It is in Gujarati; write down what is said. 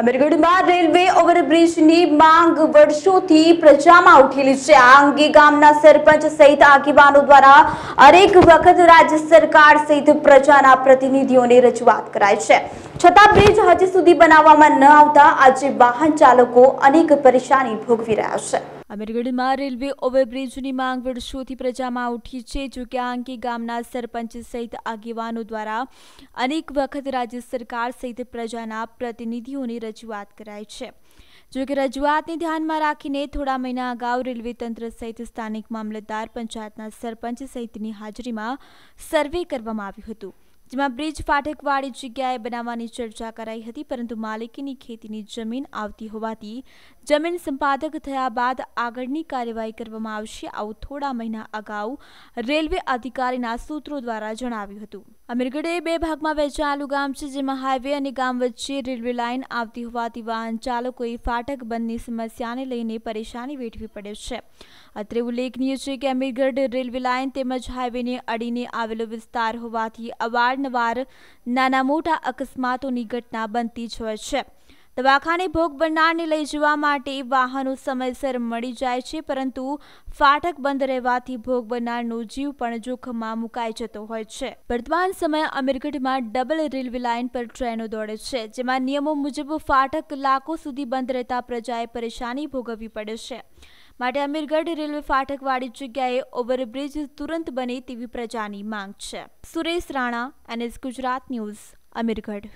અમીરગઢમાં રેલવે ઓવરબ્રિજની માંગ વર્ષોથી પ્રજામાં ઉઠેલી છે આ અંગે ગામના સરપંચ સહિત આગેવાનો દ્વારા અનેક વખત રાજ્ય સરકાર સહિત પ્રજાના પ્રતિનિધિઓને રજૂઆત કરાય છે છતાં બ્રિજ હજી સુધી બનાવવામાં ન આવતા આજે વાહન ચાલકો અનેક પરેશાની ભોગવી રહ્યા છે અમીરગઢમાં રેલવે ઓવરબ્રિજની માંગ વર્ષોથી પ્રજામાં ઉઠી છે જો કે આ અંગે ગામના સરપંચ સહિત આગેવાનો દ્વારા અનેક વખત રાજ્ય સરકાર સહિત પ્રજાના પ્રતિનિધિઓની રજૂઆત કરાઈ છે જો કે રજૂઆતને ધ્યાનમાં રાખીને થોડા મહિના અગાઉ રેલવે તંત્ર સહિત સ્થાનિક મામલતદાર પંચાયતના સરપંચ સહિતની હાજરીમાં સર્વે કરવામાં આવ્યું હતું જેમાં બ્રિજ ફાટકવાળી જગ્યાએ બનાવવાની ચર્ચા કરાઈ હતી પરંતુ માલિકીની ખેતીની જમીન આવતી હોવાથી જમીન સંપાદક થયા બાદ આગળની કાર્યવાહી કરવામાં આવશે આવું થોડા મહિના અગાઉ રેલવે અધિકારીના સૂત્રો દ્વારા જણાવ્યું હતું અમીરગઢ એ બે ભાગમાં વહેંચાયેલું ગામ છે જેમાં હાઇવે અને ગામ વચ્ચે રેલવે લાઇન આવતી હોવાથી વાહન ચાલકોએ ફાટક બંધની સમસ્યાને લઈને પરેશાની વેઠવી પડે છે અત્રે ઉલ્લેખનીય છે કે અમીરગઢ રેલવે લાઇન તેમજ હાઈવેને અડીને આવેલો વિસ્તાર હોવાથી અવારનવાર નાના મોટા અકસ્માતોની ઘટના બનતી જ હોય છે દવાખાને ભોગ બનનારને લઈ જવા માટે વાહનો સમયસર મળી જાય છે પરંતુ ફાટક બંધ રહેવાથી ભોગ બનનારનો જીવ પણ જોખમમાં મુકાઈ જતો હોય છે વર્તમાન સમયે અમીરગઢમાં ડબલ રેલવે લાઇન પર ટ્રેનો દોડે છે જેમાં નિયમો મુજબ ફાટક કલાકો સુધી બંધ રહેતા પ્રજાએ પરેશાની ભોગવવી પડે છે માટે અમીરગઢ રેલવે ફાટકવાળી જગ્યાએ ઓવરબ્રિજ તુરંત બને તેવી પ્રજાની માંગ છે સુરેશ રાણા એનએસ ગુજરાત ન્યૂઝ અમીરગઢ